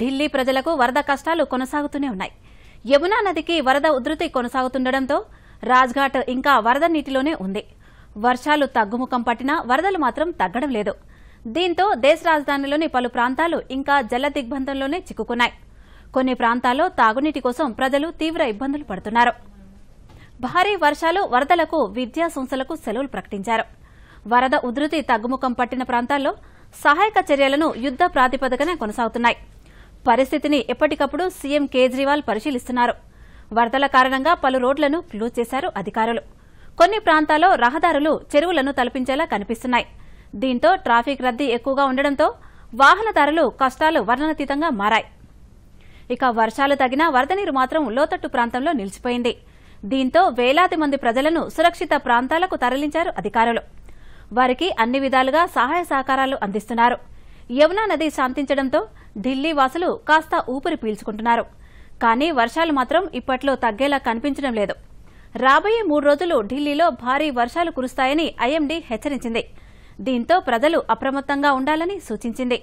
ఢిల్లీ ప్రజలకు వరద కష్టాలు కొనసాగుతూనే ఉన్నాయి యమునా నదికి వరద ఉధృతి కొనసాగుతుండటంతో రాజ్ఘాట్ ఇంకా వరద నీటిలోనే ఉంది వర్షాలు తగ్గుముఖం పట్టినా వరదలు మాత్రం తగ్గడం లేదు దీంతో దేశ రాజధానిలోని పలు ప్రాంతాలు ఇంకా జల దిగ్బంధంలోనే చిక్కుకున్నాయి కొన్ని ప్రాంతాల్లో తాగునీటి కోసం ప్రజలు తీవ్ర ఇబ్బందులు పడుతున్నారు భారీ వర్షాలు వరదలకు విద్యా సంస్థలకు సెలవులు ప్రకటించారు వరద ఉధృతి తగ్గుముఖం పట్టిన ప్రాంతాల్లో సహాయక చర్యలను యుద్ద ప్రాతిపదికన కొనసాగుతున్నాయి పరిస్థితిని ఎప్పటికప్పుడు సీఎం కేజ్రీవాల్ పరిశీలిస్తున్నారు వరదల కారణంగా పలు రోడ్లను క్లోజ్ చేశారు అధికారులు కొన్ని ప్రాంతాల్లో రహదారులు చెరువులను తలపించేలా కనిపిస్తున్నాయి దీంతో ట్రాఫిక్ రద్దీ ఎక్కువగా ఉండడంతో వాహనదారులు కష్టాలు వర్ణనతీతంగా మారాయి ఇక వర్షాలు తగినా వరద నీరు మాత్రం లోతట్టు ప్రాంతంలో నిలిచిపోయింది దీంతో వేలాది మంది ప్రజలను సురక్షిత ప్రాంతాలకు తరలించారు అధికారులు వారికి అన్ని విధాలుగా సహాయ సహకారాలు అందిస్తున్నారు యమునా నది శాంతించడంతో ఢిల్లీ వాసులు కాస్త ఊపిరి పీల్చుకుంటున్నారు కానీ వర్షాలు మాత్రం ఇప్పట్లో తగ్గేలా కనిపించడం లేదు రాబోయే మూడు రోజులు ఢిల్లీలో భారీ వర్షాలు కురుస్తాయని ఐఎండీ హెచ్చరించింది దీంతో ప్రజలు అప్రమత్తంగా ఉండాలని సూచించింది